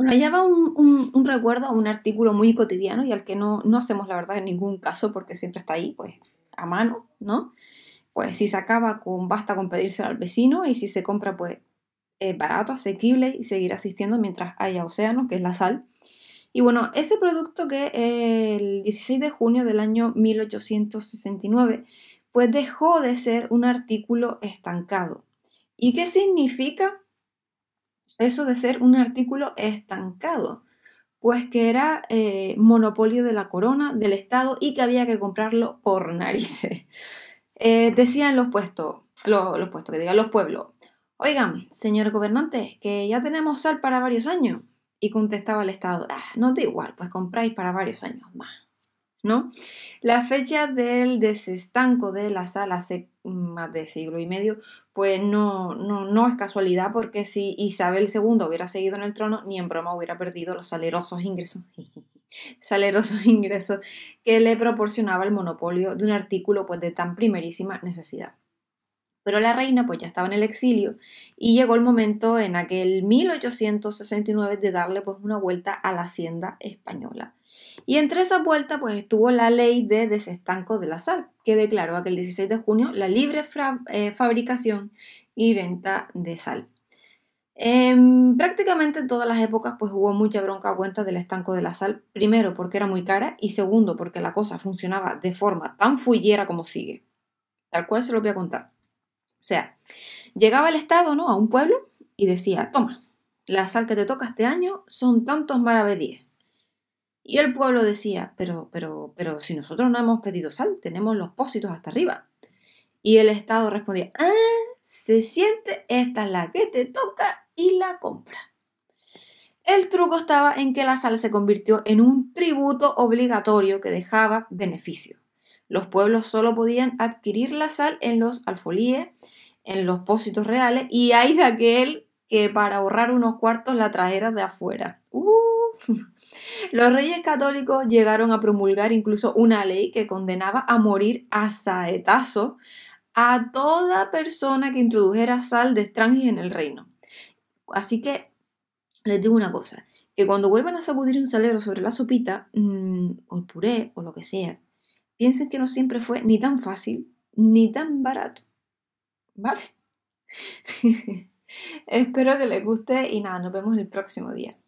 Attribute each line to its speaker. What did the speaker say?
Speaker 1: Bueno, allá un, un, un recuerdo, un artículo muy cotidiano y al que no, no hacemos la verdad en ningún caso porque siempre está ahí, pues a mano, ¿no? Pues si se acaba con basta con pedírselo al vecino y si se compra, pues es barato, asequible y seguir asistiendo mientras haya océano, que es la sal. Y bueno, ese producto que el 16 de junio del año 1869, pues dejó de ser un artículo estancado. ¿Y qué significa? eso de ser un artículo estancado, pues que era eh, monopolio de la corona, del Estado y que había que comprarlo por narices. Eh, decían los puestos, los, puestos, que digan los pueblos, oigan, señor gobernante, que ya tenemos sal para varios años. Y contestaba el Estado, ah, no da igual, pues compráis para varios años más. ¿no? La fecha del desestanco de la sala hace más de siglo y medio, pues no, no, es casualidad porque si Isabel II hubiera seguido en el trono, ni en broma hubiera perdido los salerosos ingresos, salerosos ingresos que le proporcionaba el monopolio de un artículo pues, de tan primerísima necesidad. Pero la reina pues ya estaba en el exilio y llegó el momento en aquel 1869 de darle pues una vuelta a la hacienda española. Y entre esa vuelta pues estuvo la ley de desestanco de la sal, que declaró aquel 16 de junio la libre eh, fabricación y venta de sal. En em, prácticamente en todas las épocas pues hubo mucha bronca a cuenta del estanco de la sal, primero porque era muy cara y segundo porque la cosa funcionaba de forma tan fullera como sigue. Tal cual se lo voy a contar. O sea, llegaba el Estado, ¿no? A un pueblo y decía, toma, la sal que te toca este año son tantos maravedíes. Y el pueblo decía, pero, pero, pero si nosotros no hemos pedido sal, tenemos los pósitos hasta arriba. Y el Estado respondía, ah, se siente, esta es la que te toca y la compra. El truco estaba en que la sal se convirtió en un tributo obligatorio que dejaba beneficio. Los pueblos solo podían adquirir la sal en los alfolíes en los pósitos reales y hay de aquel que para ahorrar unos cuartos la trajera de afuera. Uh. Los reyes católicos llegaron a promulgar incluso una ley que condenaba a morir a saetazo a toda persona que introdujera sal de extranjis en el reino. Así que les digo una cosa, que cuando vuelvan a sacudir un salero sobre la sopita, mm, o el puré, o lo que sea, piensen que no siempre fue ni tan fácil ni tan barato. ¿Vale? Espero que les guste y nada, nos vemos el próximo día.